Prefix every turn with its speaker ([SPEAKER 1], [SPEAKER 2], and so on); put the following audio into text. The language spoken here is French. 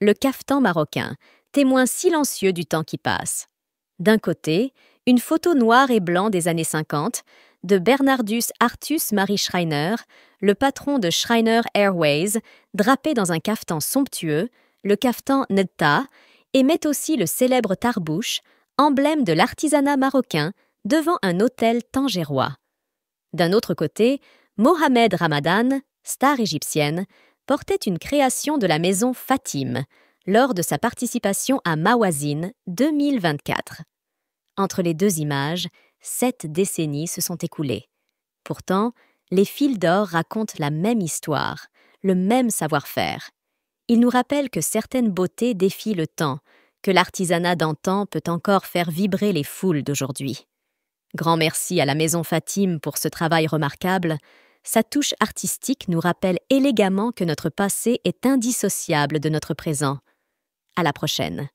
[SPEAKER 1] le caftan marocain, témoin silencieux du temps qui passe. D'un côté, une photo noire et blanc des années 50 de Bernardus Artus Marie Schreiner, le patron de Schreiner Airways, drapé dans un caftan somptueux, le caftan Nedta, et met aussi le célèbre tarbouche, emblème de l'artisanat marocain, devant un hôtel tangérois. D'un autre côté, Mohamed Ramadan, star égyptienne, portait une création de la maison Fatim lors de sa participation à Mawazine 2024. Entre les deux images, sept décennies se sont écoulées. Pourtant, les fils d'or racontent la même histoire, le même savoir-faire. Ils nous rappellent que certaines beautés défient le temps, que l'artisanat d'antan peut encore faire vibrer les foules d'aujourd'hui. Grand merci à la Maison Fatim pour ce travail remarquable, sa touche artistique nous rappelle élégamment que notre passé est indissociable de notre présent.
[SPEAKER 2] À la prochaine.